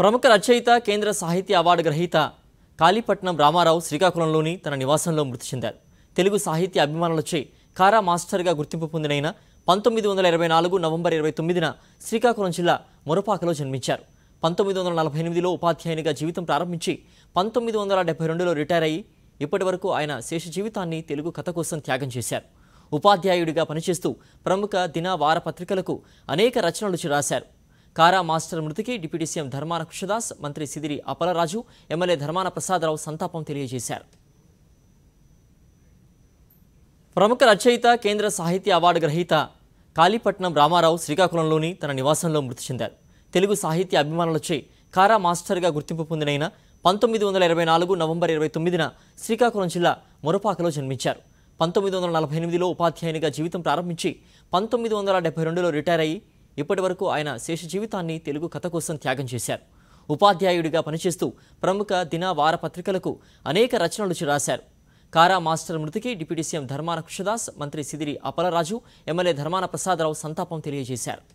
ప్రముఖ రచయిత కేంద్ర సాహిత్య అవార్డు గ్రహీత కాళీపట్నం రామారావు శ్రీకాకుళంలోని తన నివాసంలో మృతి చెందారు తెలుగు సాహిత్య అభిమానులచే కారా మాస్టర్గా గుర్తింపు పొందినైన పంతొమ్మిది వందల ఇరవై నాలుగు నవంబర్ ఇరవై తొమ్మిదిన శ్రీకాకుళం జిల్లా మురపాకలో జన్మించారు పంతొమ్మిది వందల నలభై ఎనిమిదిలో ఉపాధ్యాయునిగా జీవితం ప్రారంభించి పంతొమ్మిది వందల డెబ్బై రెండులో రిటైర్ అయ్యి ఇప్పటి వరకు ఆయన శేష జీవితాన్ని తెలుగు కథ కోసం త్యాగం చేశారు ఉపాధ్యాయుడిగా పనిచేస్తూ ప్రముఖ దిన వార పత్రికలకు అనేక రచనలు రాశారు కారా మాస్టర్ మృతికి డిప్యూటీ సీఎం ధర్మాన కృష్ణదాస్ మంత్రి సిదిరి అపలరాజు ఎమ్మెల్యే ధర్మాన ప్రసాదరావు సంతాపం తెలియజేశారు ప్రముఖ రచయిత కేంద్ర సాహిత్య అవార్డు గ్రహీత కాళీపట్నం రామారావు శ్రీకాకుళంలోని తన నివాసంలో మృతి చెందారు తెలుగు సాహిత్య అభిమానులచే కారా మాస్టర్గా గుర్తింపు పొందినైన పంతొమ్మిది వందల ఇరవై నాలుగు నవంబర్ ఇరవై తొమ్మిదిన శ్రీకాకుళం జిల్లా మురపాకలో జన్మించారు పంతొమ్మిది వందల నలభై ఎనిమిదిలో ఉపాధ్యాయునిగా జీవితం ప్రారంభించి పంతొమ్మిది వందల డెబ్బై రెండులో రిటైర్ అయ్యి ఇప్పటి వరకు ఆయన శేష జీవితాన్ని తెలుగు కథ కోసం త్యాగం చేశారు ఉపాధ్యాయుడిగా పనిచేస్తూ ప్రముఖ దిన వార పత్రికలకు అనేక రచనలు రాశారు కారా మాస్టర్ మృతికి డిప్యూటీ సీఎం ధర్మాన కృషదాస్ మంత్రి సిదిరి అపలరాజు ఎమ్మెల్యే ధర్మాన ప్రసాదరావు సంతాపం తెలియజేశారు